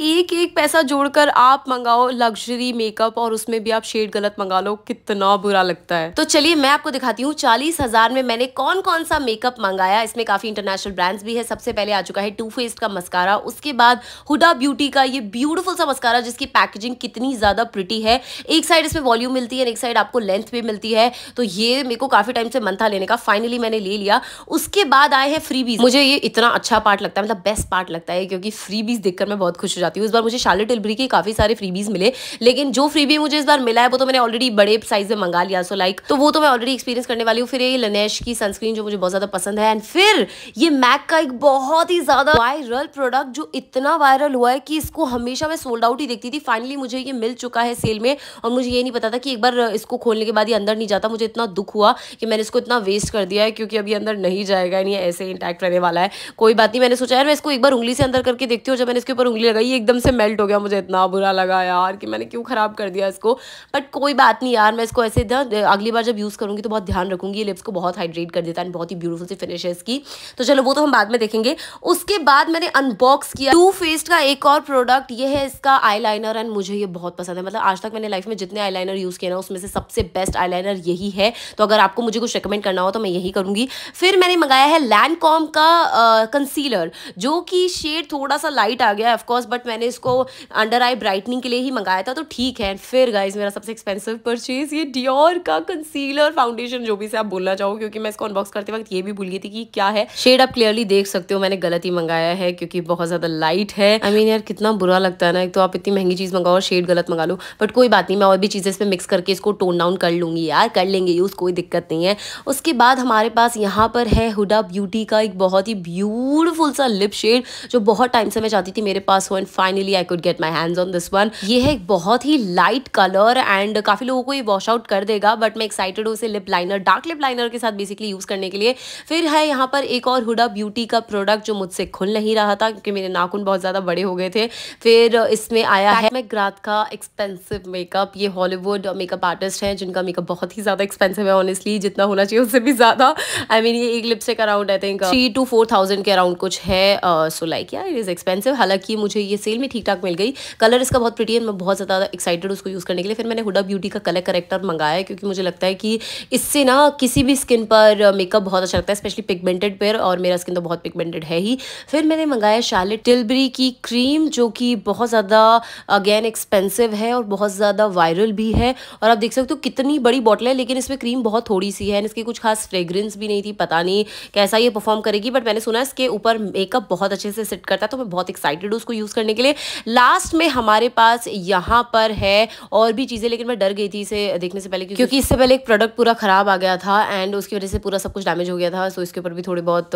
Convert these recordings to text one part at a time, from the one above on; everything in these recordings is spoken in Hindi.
एक एक पैसा जोड़कर आप मंगाओ लग्जरी मेकअप और उसमें भी आप शेड गलत मंगा लो कितना बुरा लगता है तो चलिए मैं आपको दिखाती हूँ चालीस हजार में मैंने कौन कौन सा मेकअप मंगाया इसमें काफी इंटरनेशनल ब्रांड्स भी है सबसे पहले आ चुका है टू फेस्ट का मस्कारा उसके बाद हुडा ब्यूटी का ये ब्यूटीफुल सा मस्कारा जिसकी पैकेजिंग कितनी ज्यादा प्रिटी है एक साइड इसमें वॉल्यूम मिलती है एक साइड आपको लेंथ भी मिलती है तो ये मेरे को काफी टाइम से मन था लेने का फाइनली मैंने ले लिया उसके बाद आए हैं फ्री मुझे ये इतना अच्छा पार्ट लगता है मतलब बेस्ट पार्ट लगता है क्योंकि फ्री देखकर मैं बहुत खुश हो जाती हूँ इस बार मुझे शाले टिलबरी के काफ़ी सारे फ्रीबीज़ मिले लेकिन जो फ्रीबी मुझे इस बार मिला है वो तो मैंने ऑलरेडी बड़े साइज में मंगा लिया सो लाइक तो वो तो मैं ऑलरेडी एक्सपीरियंस करने वाली हूँ फिर ये लनेश की सनस्क्रीन जो मुझे बहुत ज़्यादा पसंद है एंड फिर ये मैक का एक बहुत ही ज़्यादा वायरल प्रोडक्ट जो इतना वायरल हुआ है कि इसको हमेशा मैं सोल्ड आउट ही देखती थी फाइनली मुझे ये मिल चुका है सेल में और मुझे ये नहीं पता था कि एक बार इसको खोलने के बाद ये अंदर नहीं जाता मुझे इतना दुख हुआ कि मैंने इसको इतना वेस्ट कर दिया है क्योंकि अभी अंदर नहीं जाएगा नहीं ऐसे इंटैक्ट रहने वाला है कोई बात नहीं मैंने सोचा यार मैं इसको एक बार उंगली से अंदर करके देखती हूँ जब मैंने इसके ऊपर उंगली लगाई एकदम से मेल्ट हो गया मुझे इतना बुरा लगा यार कि मैंने क्यों ख़राब कर दिया इसको बट कोई बात नहीं यार मैं इसको ऐसे अगली बार जब यूज़ करूँगी तो बहुत ध्यान रखूँगी ये लिप्स को बहुत हाइड्रेट कर देता है बहुत ही ब्यूटीफुल सी फिनिश है इसकी तो चलो वो तो हम बाद में देखेंगे उसके बाद मैंने अनबॉक्स किया टू फेस्ट का एक और प्रोडक्ट ये है इसका आई एंड मुझे ये बहुत पसंद है मतलब आज तक मैंने लाइफ में जितने आई यूज़ किए ना उसमें से सबसे बेस्ट आई यही है तो अगर आपको मुझे कुछ रिकमेंड करना हो तो मैं यही करूँगी फिर मैंने मंगाया है लैंड का कंसीलर जो कि शेड थोड़ा सा लाइट आ गया ऑफकोर्स बट मैंने इसको अंडर आई ब्राइटनिंग के लिए ही मंगाया था तो ठीक है फिर गाइज मेरा सबसे एक्सपेंसिव परचेज ये डियोर का कंसीलर फाउंडेशन जो भी से आप बोलना चाहो क्योंकि मैं इसको अनबॉक्स करते वक्त ये भी भूल गई थी कि क्या है शेड आप क्लियरली देख सकते हो मैंने गलत ही मंगाया है क्योंकि बहुत ज़्यादा लाइट है आई I मीन mean, यार कितना बुरा लगता है ना एक तो आप इतनी महंगी चीज़ मंगाओ और शेड गलत मंगा लो बट कोई बात नहीं मैं और भी चीज़ें इसमें मिक्स करके इसको टोन डाउन कर लूंगी यार कर लेंगे यूज़ कोई दिक्कत नहीं है उसके बाद हमारे पास यहाँ पर है हुडा ब्यूटी का एक बहुत ही ब्यूटीफुल सा लिप शेड जो बहुत टाइम से मैं चाहती थी मेरे पास हो and finally I could get my hands on this one ये है एक बहुत ही लाइट कलर एंड काफ़ी लोगों को ये वॉश आउट कर देगा बट मैं एक्साइटेड हूँ इसे lip liner dark lip liner के साथ बेसिकली यूज़ करने के लिए फिर है यहाँ पर एक और हुडा ब्यूटी का प्रोडक्ट जो मुझसे खुल नहीं रहा था क्योंकि मेरे नाखून बहुत ज़्यादा बड़े हो गए थे फिर इसमें आया है ग्रात का एक्सपेंसिव मेकअप ये हॉलीवुड मेकअप आर्टिस्ट हैं जिनका मेकअप बहुत ही ज़्यादा एक्सपेंसिव है ऑनेस्टली जितना होना चाहिए उससे भी ज़्यादा आई I मीन mean, ये एक lipstick around I think three two four thousand के अराउंड कुछ है सो लाइक या इट इज़ एक्सपेंसिव हालांकि मुझे ये सेल में ठीक ठाक मिल गई कलर इसका बहुत प्रिटी है मैं बहुत ज़्यादा एक्साइटेड उसको यूज़ करने के लिए फिर मैंने हुडा ब्यूटी का कलर करेक्टर मंगाया क्योंकि मुझे लगता है कि इससे ना किसी भी स्किन पर मेकअप uh, बहुत अच्छा लगता है स्पेशली पिगमेंटेड पर और मेरा स्किन तो बहुत पिगमेंटेड है ही फिर मैंने मंगाया शार्लेट टिलबरी की क्रीम जो कि बहुत ज़्यादा अगेन एक्सपेंसिव है और बहुत ज़्यादा वायरल भी है और आप देख सकते हो कितनी बड़ी बॉटल है लेकिन इसमें क्रीम बहुत थोड़ी सी है इसकी कुछ खास फ्रेग्रेंस भी नहीं थी पता नहीं कैसा ये परफॉर्म करेगी बट मैंने सुना इसके ऊपर मेकअप बहुत अच्छे से सिट करता है तो मैं बहुत एक्साइटेड हूँ उसको यूज़ करने करने के लिए लास्ट में हमारे पास यहाँ पर है और भी चीज़ें लेकिन मैं डर गई थी इसे देखने से पहले क्योंकि क्योंकि इससे पहले एक प्रोडक्ट पूरा ख़राब आ गया था एंड उसकी वजह से पूरा सब कुछ डैमेज हो गया था सो इसके ऊपर भी थोड़े बहुत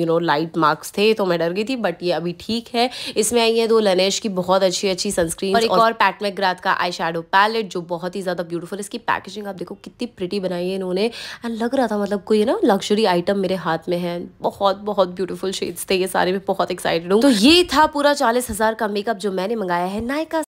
यू नो लाइट मार्क्स थे तो मैं डर गई थी बट ये अभी ठीक है इसमें आई है दो लनेश की बहुत अच्छी अच्छी सनस्क्रीन और एक और, पैटमेक ग्राथ का आई शेडो पैलेट जो बहुत ही ज़्यादा ब्यूटीफुल इसकी पैकेजिंग आप देखो कितनी प्रिटी बनाई है इन्होंने एंड लग रहा था मतलब कोई ना लग्जरी आइटम मेरे हाथ में है बहुत बहुत ब्यूटीफुल शेड्स थे ये सारे में बहुत एक्साइटेड हूँ तो ये था पूरा चालीस हज़ार का मेकअप जो मैंने मंगाया है नायका